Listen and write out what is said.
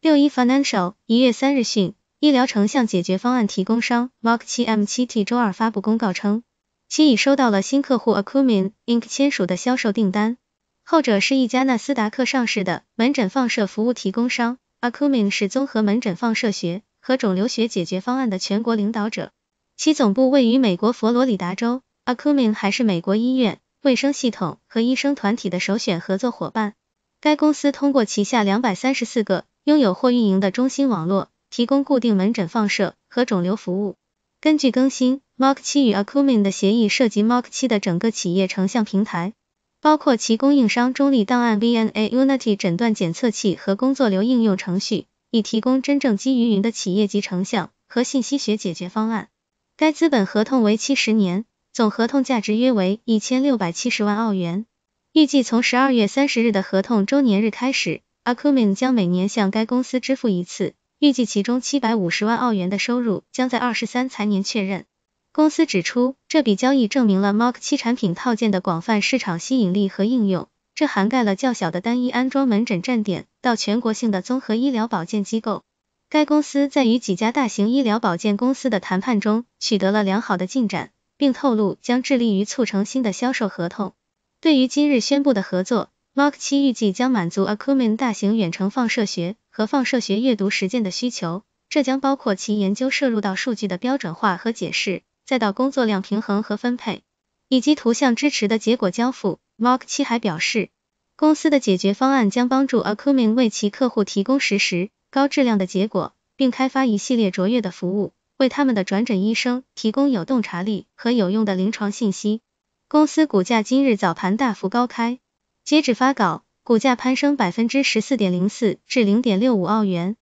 六一 financial 一月三日讯，医疗成像解决方案提供商 m a r k 7 m 7 t 周二发布公告称，其已收到了新客户 a c u m e n Inc 签署的销售订单。后者是一家纳斯达克上市的门诊放射服务提供商。a c u m e n 是综合门诊放射学和肿瘤学解决方案的全国领导者，其总部位于美国佛罗里达州。a c u m e n 还是美国医院、卫生系统和医生团体的首选合作伙伴。该公司通过旗下两百三十四个拥有货运营的中心网络，提供固定门诊放射和肿瘤服务。根据更新，Mark 七与 a c u m i n 的协议涉及 Mark 七的整个企业成像平台，包括其供应商中立档案 VNA Unity 诊断检测器和工作流应用程序，以提供真正基于云的企业级成像和信息学解决方案。该资本合同为期十年，总合同价值约为一千六百七十万澳元，预计从十二月三十日的合同周年日开始。a c u m e n 将每年向该公司支付一次，预计其中七百五十万澳元的收入将在二十三财年确认。公司指出，这笔交易证明了 Mark 七产品套件的广泛市场吸引力和应用，这涵盖了较小的单一安装门诊站点到全国性的综合医疗保健机构。该公司在与几家大型医疗保健公司的谈判中取得了良好的进展，并透露将致力于促成新的销售合同。对于今日宣布的合作，Mark 七预计将满足 a c u m e n 大型远程放射学和放射学阅读实践的需求，这将包括其研究摄入到数据的标准化和解释，再到工作量平衡和分配，以及图像支持的结果交付。Mark 七还表示，公司的解决方案将帮助 a c u m e n 为其客户提供实时、高质量的结果，并开发一系列卓越的服务，为他们的转诊医生提供有洞察力和有用的临床信息。公司股价今日早盘大幅高开。截止发稿，股价攀升百分之十四点零四，至零点六五澳元。